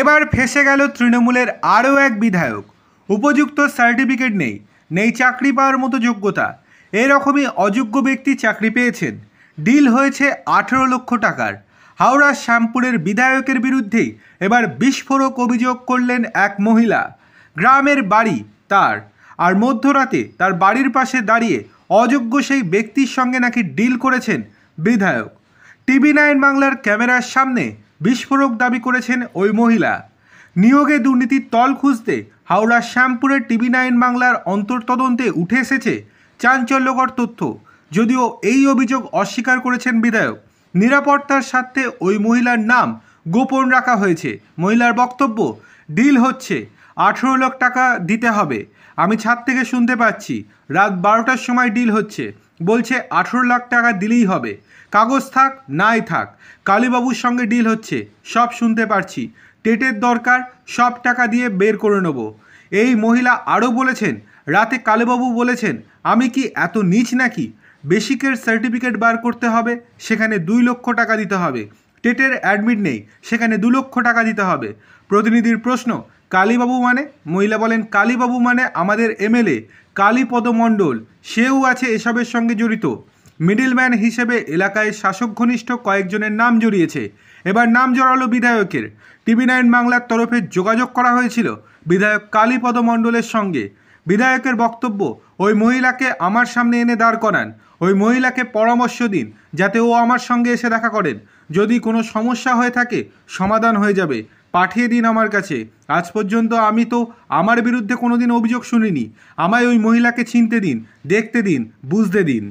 এবার ফেসে গেল তৃণমূলের আরও এক বিধায়ক উপযুক্ত সার্টিফিকেট নেই নেই চাকরি পাওয়ার মতো যোগ্যতা এরকমই অযোগ্য ব্যক্তি চাকরি পেয়েছেন ডিল হয়েছে আঠেরো লক্ষ টাকার হাওড়া শ্যামপুরের বিধায়কের বিরুদ্ধেই এবার বিস্ফোরক অভিযোগ করলেন এক মহিলা গ্রামের বাড়ি তার আর মধ্যরাতে তার বাড়ির পাশে দাঁড়িয়ে অযোগ্য সেই ব্যক্তির সঙ্গে নাকি ডিল করেছেন বিধায়ক টিভি নাইন বাংলার ক্যামেরার সামনে বিস্ফোরক দাবি করেছেন ওই মহিলা নিয়োগে দুর্নীতির তল খুঁজতে হাওড়ার শ্যামপুরের টিভি নাইন বাংলার অন্তর্তদন্তে উঠে এসেছে চাঞ্চল্যকর তথ্য যদিও এই অভিযোগ অস্বীকার করেছেন বিধায়ক নিরাপত্তার স্বার্থে ওই মহিলার নাম গোপন রাখা হয়েছে মহিলার বক্তব্য ডিল হচ্ছে আঠেরো লাখ টাকা দিতে হবে আমি ছাদ থেকে শুনতে পাচ্ছি রাত বারোটার সময় ডিল হচ্ছে বলছে আঠেরো লাখ টাকা দিলেই হবে কাগজ থাক নাই থাক কালীবাবুর সঙ্গে ডিল হচ্ছে সব শুনতে পারছি টেটের দরকার সব টাকা দিয়ে বের করে নেব এই মহিলা আরও বলেছেন রাতে কালীবাবু বলেছেন আমি কি এত নিচ নাকি বেসিকের সার্টিফিকেট বার করতে হবে সেখানে দুই লক্ষ টাকা দিতে হবে টেটের অ্যাডমিট নেই সেখানে দু লক্ষ টাকা দিতে হবে প্রতিনিধির প্রশ্ন কালীবাবু মানে মহিলা বলেন কালীবাবু মানে আমাদের এমএলএ কালীপদ মণ্ডল সেও আছে এসবের সঙ্গে জড়িত মিডিলম্যান হিসেবে এলাকায় শাসক ঘনিষ্ঠ কয়েকজনের নাম জড়িয়েছে এবার নাম জড়ালো বিধায়কের টিভি নাইন বাংলার তরফে যোগাযোগ করা হয়েছিল বিধায়ক কালীপদ মণ্ডলের সঙ্গে বিধায়কের বক্তব্য ওই মহিলাকে আমার সামনে এনে দাঁড় করান ওই মহিলাকে পরামর্শ দিন যাতে ও আমার সঙ্গে এসে দেখা করেন যদি কোনো সমস্যা হয়ে থাকে সমাধান হয়ে যাবে পাঠিয়ে দিন আমার কাছে আজ পর্যন্ত আমি তো আমার বিরুদ্ধে কোনো দিন অভিযোগ শুনিনি আমায় ওই মহিলাকে চিনতে দিন দেখতে দিন বুঝতে দিন